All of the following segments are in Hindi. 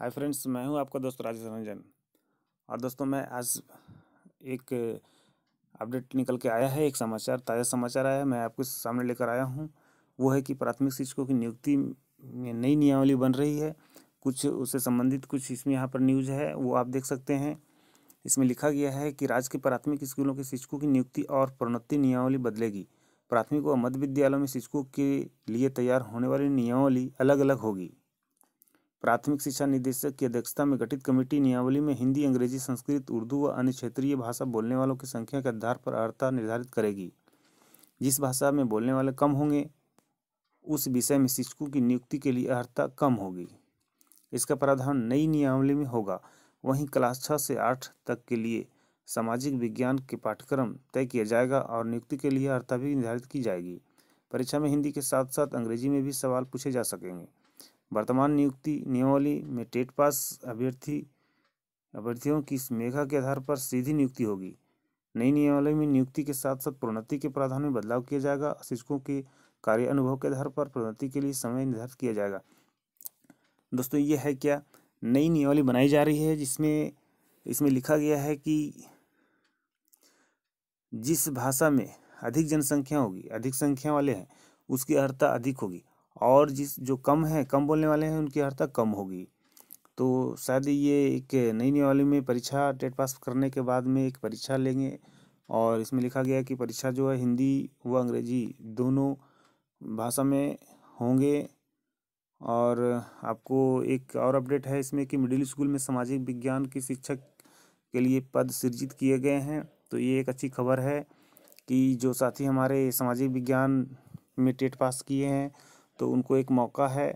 हाय फ्रेंड्स मैं हूं आपका दोस्त राजेश रंजन और दोस्तों मैं आज एक अपडेट निकल के आया है एक समाचार ताज़ा समाचार आया है मैं आपके सामने लेकर आया हूं वो है कि प्राथमिक शिक्षकों की नियुक्ति में नई नियमावली बन रही है कुछ उससे संबंधित कुछ इसमें यहाँ पर न्यूज है वो आप देख सकते हैं इसमें लिखा गया है कि राज्य के प्राथमिक स्कूलों के शिक्षकों की नियुक्ति और प्रोन्नति नियमावली बदलेगी प्राथमिक व मध्य विद्यालयों में शिक्षकों के लिए तैयार होने वाली नियमावली अलग अलग होगी प्राथमिक शिक्षा निदेशक की अध्यक्षता में गठित कमेटी नियावली में हिंदी अंग्रेजी संस्कृत उर्दू व अन्य क्षेत्रीय भाषा बोलने वालों की संख्या के आधार पर अर्हता निर्धारित करेगी जिस भाषा में बोलने वाले कम होंगे उस विषय में शिक्षकों की नियुक्ति के लिए अर्थता कम होगी इसका प्रावधान नई नियमावली में होगा वहीं क्लास छः से आठ तक के लिए सामाजिक विज्ञान के पाठ्यक्रम तय किया जाएगा और नियुक्ति के लिए अर्थता भी निर्धारित की जाएगी परीक्षा में हिंदी के साथ साथ अंग्रेजी में भी सवाल पूछे जा सकेंगे वर्तमान नियुक्ति नियमावली में टेट पास अभ्यर्थी अभ्यर्थियों की मेघा के आधार पर सीधी नियुक्ति होगी नई नियमावली में नियुक्ति के साथ साथ प्रोन्नति के प्रावधान में बदलाव किया जाएगा शिक्षकों के कार्य अनुभव के आधार पर प्रोन्नति के लिए समय निर्धारित किया जाएगा दोस्तों ये है क्या नई नियमावली बनाई जा रही है जिसमें इसमें लिखा गया है कि जिस भाषा में अधिक जनसंख्या होगी अधिक संख्या वाले हैं उसकी अर्थता अधिक होगी और जिस जो कम है कम बोलने वाले हैं उनकी हर तक कम होगी तो शायद ये एक नई नई वाली में परीक्षा टेट पास करने के बाद में एक परीक्षा लेंगे और इसमें लिखा गया कि परीक्षा जो है हिंदी व अंग्रेजी दोनों भाषा में होंगे और आपको एक और अपडेट है इसमें कि मिडिल स्कूल में सामाजिक विज्ञान के शिक्षक के लिए पद सृजित किए गए हैं तो ये एक अच्छी खबर है कि जो साथी हमारे सामाजिक विज्ञान में टेट पास किए हैं तो उनको एक मौका है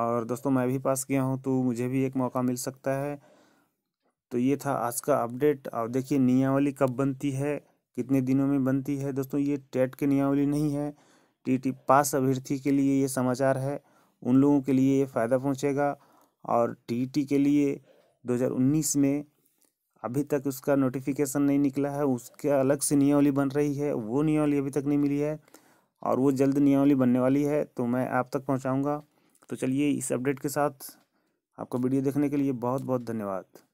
और दोस्तों मैं भी पास गया हूँ तो मुझे भी एक मौका मिल सकता है तो ये था आज का अपडेट और देखिए नियावली कब बनती है कितने दिनों में बनती है दोस्तों ये टेट के नियावली नहीं है टी टी पास अभ्यर्थी के लिए ये समाचार है उन लोगों के लिए ये फ़ायदा पहुँचेगा और टी के लिए 2019 में अभी तक उसका नोटिफिकेशन नहीं निकला है उसके अलग से नियावली बन रही है वो नियावली अभी तक नहीं मिली है और वो जल्द नियमावली बनने वाली है तो मैं आप तक पहुँचाऊँगा तो चलिए इस अपडेट के साथ आपका वीडियो देखने के लिए बहुत बहुत धन्यवाद